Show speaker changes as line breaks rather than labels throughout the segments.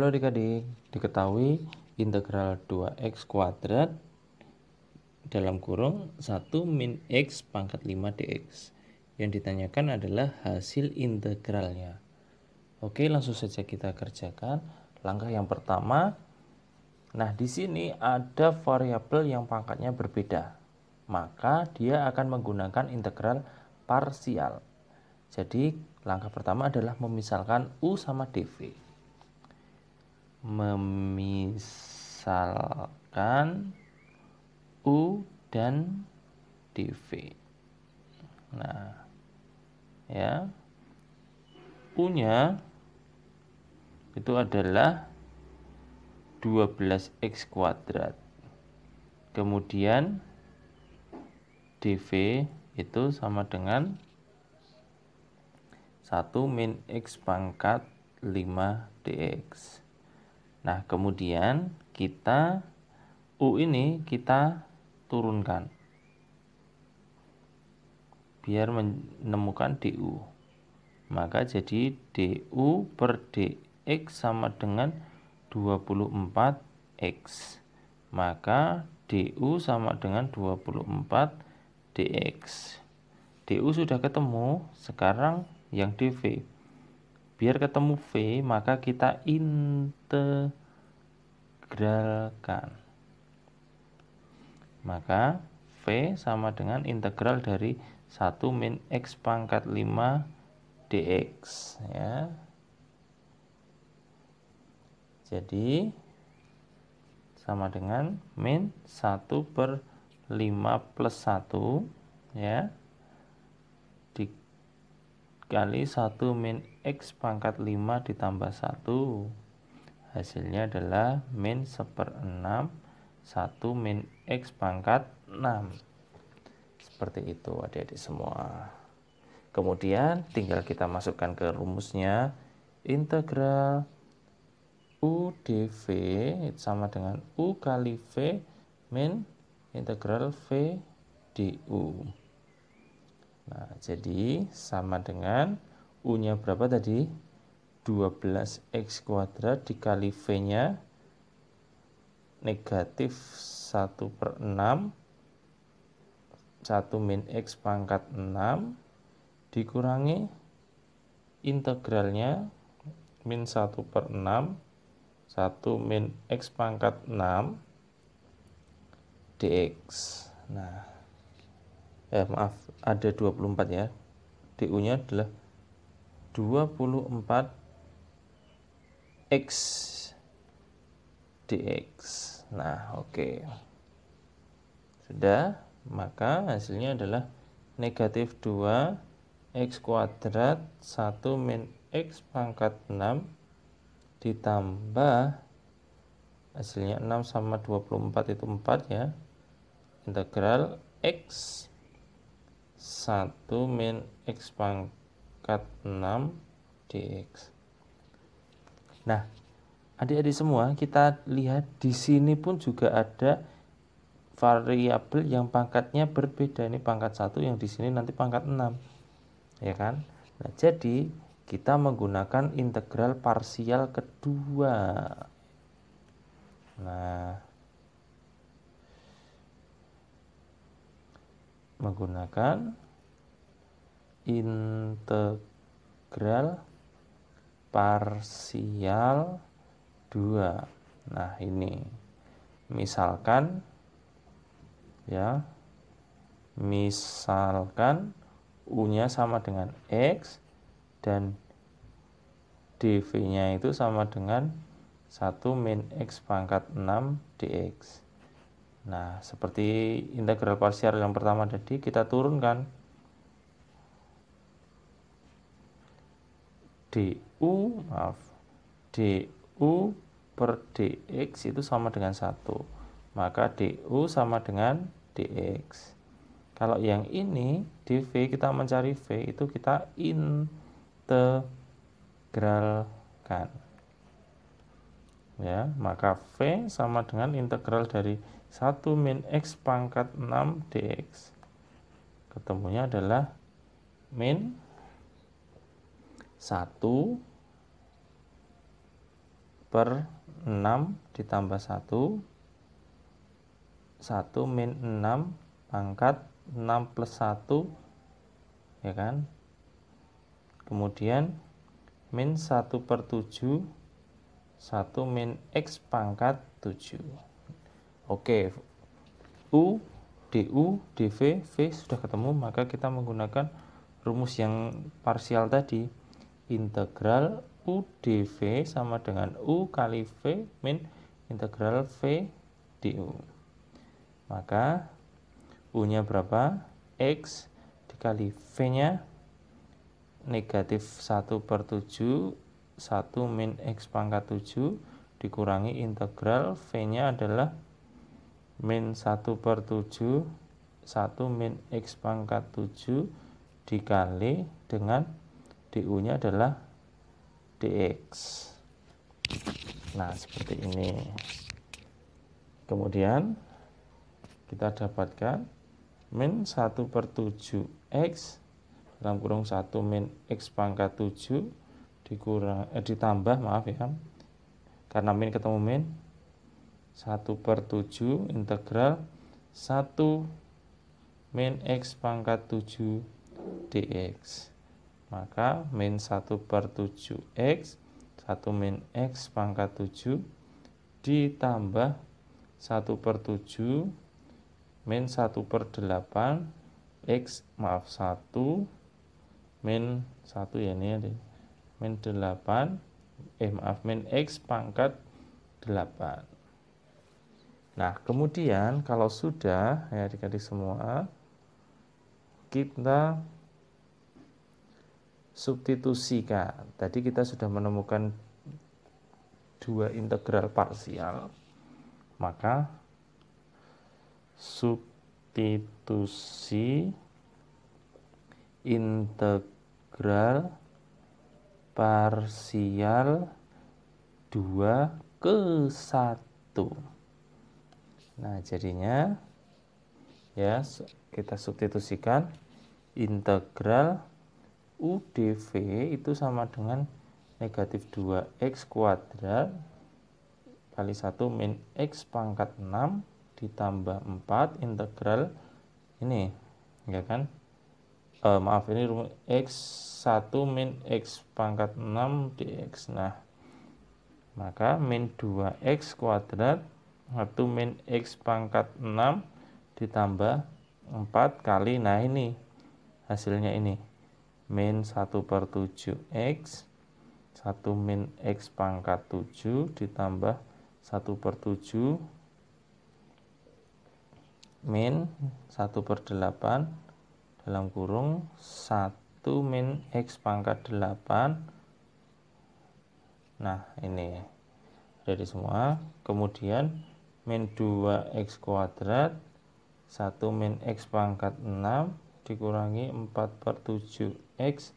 Halo adik-adik, diketahui integral 2x kuadrat dalam kurung 1 min x pangkat 5 dx. Yang ditanyakan adalah hasil integralnya. Oke, langsung saja kita kerjakan. Langkah yang pertama, nah di sini ada variabel yang pangkatnya berbeda. Maka dia akan menggunakan integral parsial. Jadi langkah pertama adalah memisalkan U sama DV memisalkan U dan DV. Nah, ya. U-nya itu adalah 12x kuadrat. Kemudian DV itu sama dengan 1 min x pangkat 5 dx. Nah, kemudian kita U ini kita turunkan biar menemukan DU. Maka jadi DU per DX sama dengan 24X. Maka DU sama dengan 24 DX. DU sudah ketemu, sekarang yang DV biar ketemu V maka kita integralkan maka V sama dengan integral dari 1 min X pangkat 5 dx ya jadi sama dengan min 1 per 5 plus 1 ya di kali 1 min X pangkat 5 ditambah 1 hasilnya adalah min 1 per 6 1 min X pangkat 6 seperti itu adik-adik semua kemudian tinggal kita masukkan ke rumusnya integral U dV sama dengan U kali V min integral V du Nah, jadi sama dengan U-nya berapa tadi? 12X kuadrat dikali V-nya negatif 1 per 6 1 min X pangkat 6 dikurangi integralnya min 1 per 6 1 min X pangkat 6 dx. Nah, eh, maaf ada 24 ya DU nya adalah 24 X dx nah oke okay. sudah maka hasilnya adalah negatif 2 X kuadrat 1 min X pangkat 6 ditambah hasilnya 6 sama 24 itu 4 ya integral X 1 min X pangkat 6 DX nah adik-adik semua kita lihat di sini pun juga ada variabel yang pangkatnya berbeda ini pangkat 1 yang di sini nanti pangkat 6 ya kan nah jadi kita menggunakan integral parsial kedua nah menggunakan integral parsial 2 nah ini misalkan ya misalkan U nya sama dengan X dan DV nya itu sama dengan 1 min X pangkat 6 DX Nah, seperti integral parsial yang pertama tadi, kita turunkan du, maaf, du per dx itu sama dengan 1. Maka du sama dengan dx. Kalau yang ini, dv kita mencari v, itu kita integralkan ya maka V sama dengan integral dari 1 min X pangkat 6 dx ketemunya adalah min 1 per 6 ditambah 1 1 min 6 pangkat 6 plus 1 ya kan kemudian min 1 per 7 1 min X pangkat 7 Oke U, DU, DV, V sudah ketemu maka kita menggunakan rumus yang parsial tadi integral U dV sama dengan U kali V min integral V DU maka U nya berapa? X dikali V nya negatif 1 per 7 1 min X pangkat 7 dikurangi integral V-nya adalah min 1 per 7 1 min X pangkat 7 dikali dengan DU-nya adalah DX. Nah, seperti ini. Kemudian kita dapatkan min 1 per 7 X dalam kurung 1 min X pangkat 7 dikurang eh, ditambah maaf ya karena min ketemu min 1 per 7 integral 1 min x pangkat 7 dx maka min 1 per 7 x 1 min x pangkat 7 ditambah 1 per 7 min 1 per 8 x maaf 1 min 1 ya ini ya deh min 8 eh maaf min X pangkat 8 nah kemudian kalau sudah ya adik-adik semua kita substitusikan tadi kita sudah menemukan dua integral parsial maka substitusi integral parsial 2 ke 1 nah jadinya ya kita substitusikan integral UDV itu sama dengan negatif 2x kuadrat kali 1 min x pangkat 6 ditambah 4 integral ini ya kan eh, maaf ini rumus x1 min x pangkat 6 dx nah maka min 2x kuadrat 1 min x pangkat 6 ditambah 4 kali nah ini hasilnya ini min 1 per 7x 1 min x pangkat 7 ditambah 1 per 7 min 1 per 8 dalam kurung 1 min X pangkat 8 nah ini dari semua kemudian min 2X kuadrat 1 min X pangkat 6 dikurangi 4 per 7X 1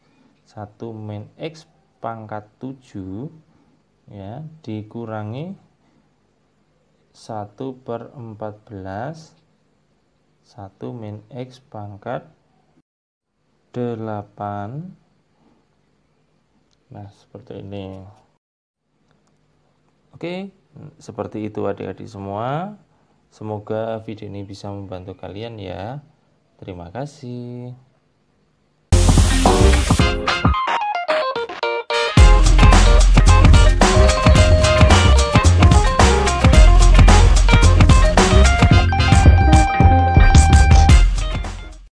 min X pangkat 7 ya dikurangi 1 per 14 1 min X pangkat 8 nah seperti ini oke seperti itu adik-adik semua semoga video ini bisa membantu kalian ya terima kasih